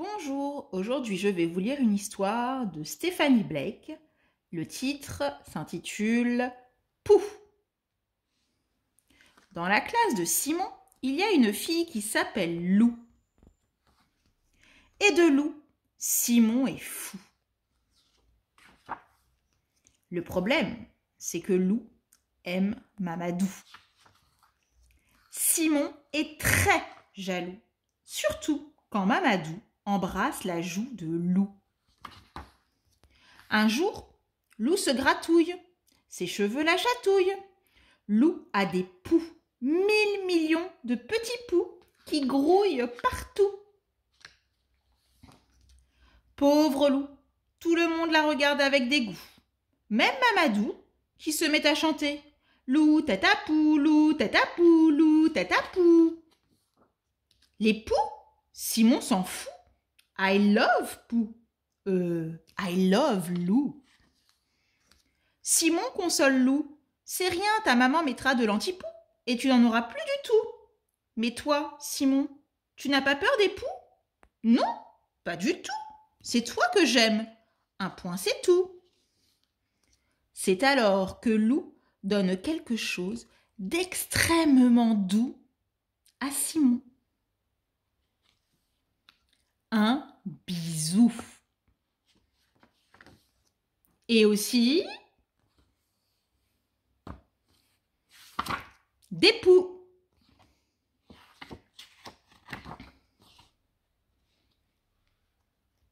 Bonjour, aujourd'hui je vais vous lire une histoire de Stéphanie Blake. Le titre s'intitule Pou Dans la classe de Simon, il y a une fille qui s'appelle Lou. Et de Lou, Simon est fou. Le problème, c'est que Lou aime Mamadou. Simon est très jaloux, surtout quand Mamadou embrasse la joue de Loup. Un jour, Loup se gratouille, ses cheveux la chatouillent. Loup a des poux, mille millions de petits poux qui grouillent partout. Pauvre Loup, tout le monde la regarde avec dégoût. Même Mamadou, qui se met à chanter. Loup, à poux, loup, poux, loup, pou. Les poux Simon s'en fout. I love Pou. Euh, I love loup. Simon console loup. C'est rien, ta maman mettra de l'antipou et tu n'en auras plus du tout. Mais toi, Simon, tu n'as pas peur des poux Non, pas du tout. C'est toi que j'aime. Un point, c'est tout. C'est alors que loup donne quelque chose d'extrêmement doux à Simon un bisou. Et aussi des poux.